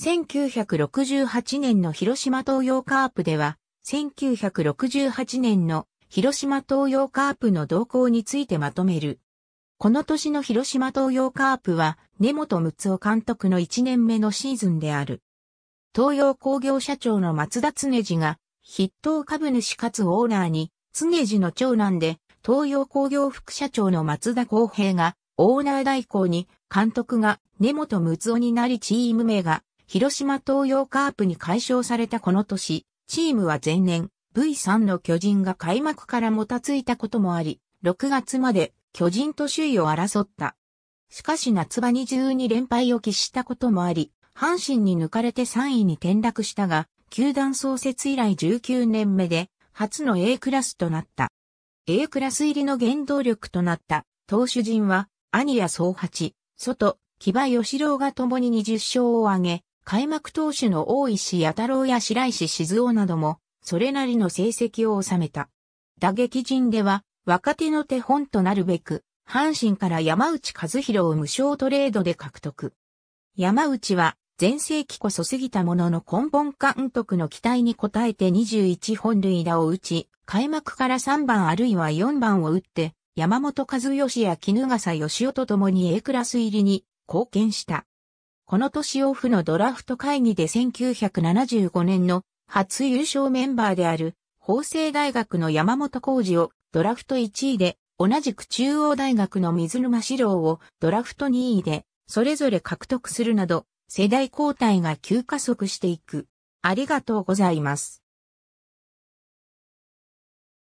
1968年の広島東洋カープでは、1968年の広島東洋カープの動向についてまとめる。この年の広島東洋カープは根本睦夫監督の1年目のシーズンである。東洋工業社長の松田常次が筆頭株主かつオーナーに常次の長男で東洋工業副社長の松田光平がオーナー代行に監督が根本睦夫になりチーム名が広島東洋カープに解消されたこの年、チームは前年 V3 の巨人が開幕からもたついたこともあり、6月まで巨人と首位を争った。しかし夏場に12連敗を喫したこともあり、阪神に抜かれて3位に転落したが、球団創設以来19年目で、初の A クラスとなった。A クラス入りの原動力となった投手陣は、兄や総八、外、木場義郎が共に20勝を挙げ、開幕投手の大石弥太郎や白石静雄なども、それなりの成績を収めた。打撃陣では、若手の手本となるべく、阪神から山内和弘を無償トレードで獲得。山内は、前世紀こそ過ぎたものの根本監督の期待に応えて21本塁打を打ち、開幕から3番あるいは4番を打って、山本和義や絹笠義夫と共に A クラス入りに貢献した。この年オフのドラフト会議で1975年の初優勝メンバーである法政大学の山本浩二をドラフト1位で、同じく中央大学の水沼史郎をドラフト2位で、それぞれ獲得するなど、世代交代が急加速していく。ありがとうございます。